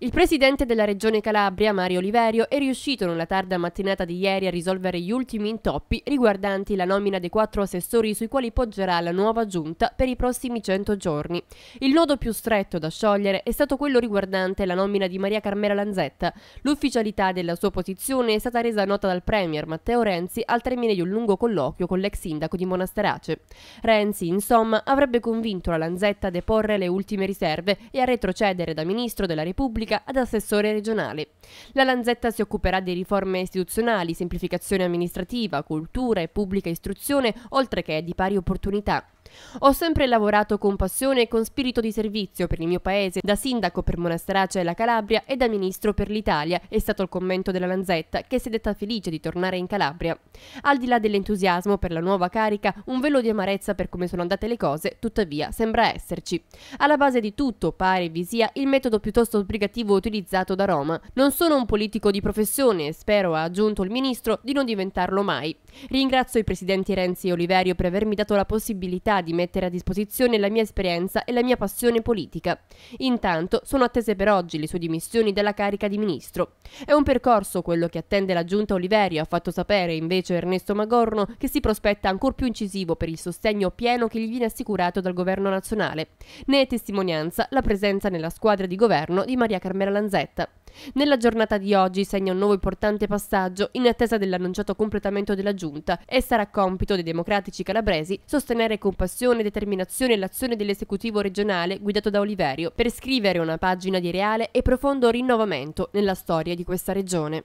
Il presidente della regione Calabria, Mario Oliverio, è riuscito nella tarda mattinata di ieri a risolvere gli ultimi intoppi riguardanti la nomina dei quattro assessori sui quali poggerà la nuova giunta per i prossimi 100 giorni. Il nodo più stretto da sciogliere è stato quello riguardante la nomina di Maria Carmela Lanzetta. L'ufficialità della sua posizione è stata resa nota dal premier Matteo Renzi al termine di un lungo colloquio con l'ex sindaco di Monasterace. Renzi, insomma, avrebbe convinto la Lanzetta a deporre le ultime riserve e a retrocedere da ministro della Repubblica Repubblica ad assessore regionale. La Lanzetta si occuperà di riforme istituzionali, semplificazione amministrativa, cultura e pubblica istruzione, oltre che di pari opportunità. Ho sempre lavorato con passione e con spirito di servizio per il mio paese, da sindaco per Monasterace e la Calabria e da ministro per l'Italia, è stato il commento della Lanzetta, che si è detta felice di tornare in Calabria. Al di là dell'entusiasmo per la nuova carica, un velo di amarezza per come sono andate le cose, tuttavia, sembra esserci. Alla base di tutto, pare vi sia il metodo piuttosto sbrigativo utilizzato da Roma. Non sono un politico di professione e spero, ha aggiunto il ministro, di non diventarlo mai. Ringrazio i presidenti Renzi e Oliverio per avermi dato la possibilità di mettere a disposizione la mia esperienza e la mia passione politica. Intanto sono attese per oggi le sue dimissioni dalla carica di ministro. È un percorso quello che attende la giunta Oliverio, ha fatto sapere invece Ernesto Magorno che si prospetta ancor più incisivo per il sostegno pieno che gli viene assicurato dal governo nazionale. Ne è testimonianza la presenza nella squadra di governo di Maria Carmela Lanzetta. Nella giornata di oggi segna un nuovo importante passaggio in attesa dell'annunciato completamento della giunta giunta e sarà compito dei democratici calabresi sostenere con passione e determinazione l'azione dell'esecutivo regionale guidato da Oliverio per scrivere una pagina di reale e profondo rinnovamento nella storia di questa regione.